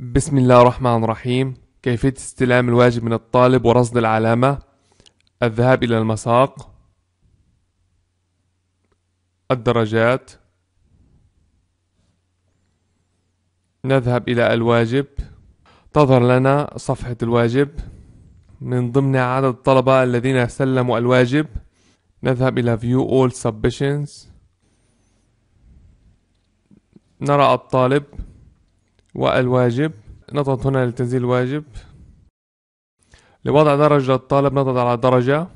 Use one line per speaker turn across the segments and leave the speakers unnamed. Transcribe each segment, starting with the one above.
بسم الله الرحمن الرحيم كيفية استلام الواجب من الطالب ورصد العلامة الذهاب إلى المساق الدرجات نذهب إلى الواجب تظهر لنا صفحة الواجب من ضمن عدد الطلبة الذين سلموا الواجب نذهب إلى View All Submissions نرى الطالب والواجب نضغط هنا لتنزيل الواجب لوضع درجة الطالب نضغط على درجة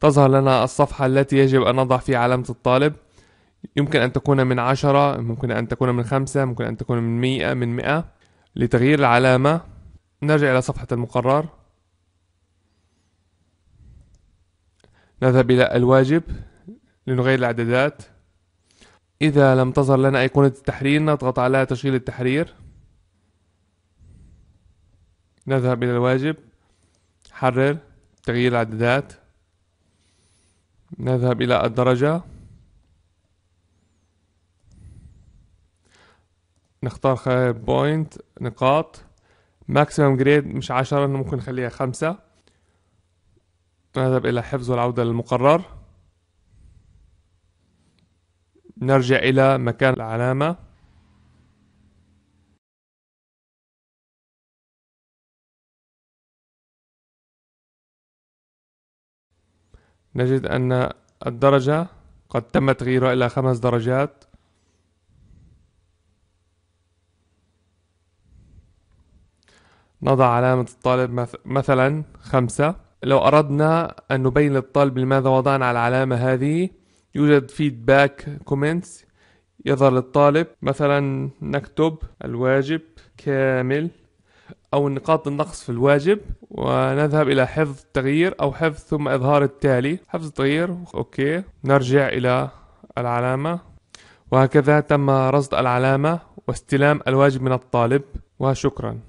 تظهر لنا الصفحة التي يجب أن نضع فيها علامة الطالب يمكن أن تكون من عشرة ممكن أن تكون من خمسة ممكن أن تكون من مئة من مئة لتغيير العلامة نرجع إلى صفحة المقرر نذهب إلى الواجب لنغير الإعدادات إذا لم تظهر لنا أيقونة التحرير نضغط على تشغيل التحرير نذهب إلى الواجب حرر تغيير العددات نذهب إلى الدرجة نختار خيار بوينت نقاط ماكسيمم جريد مش عشرة ممكن نخليها خمسة نذهب إلى حفظ العودة للمقرر نرجع إلى مكان العلامة نجد أن الدرجة قد تم تغييرها إلى خمس درجات نضع علامة الطالب مثلا خمسة لو أردنا أن نبين للطالب لماذا وضعنا على العلامة هذه يوجد فيدباك كومنتس يظهر للطالب مثلا نكتب الواجب كامل أو النقاط النقص في الواجب ونذهب إلى حفظ التغيير أو حفظ ثم إظهار التالي حفظ التغيير أوكي نرجع إلى العلامة وهكذا تم رصد العلامة واستلام الواجب من الطالب وشكرا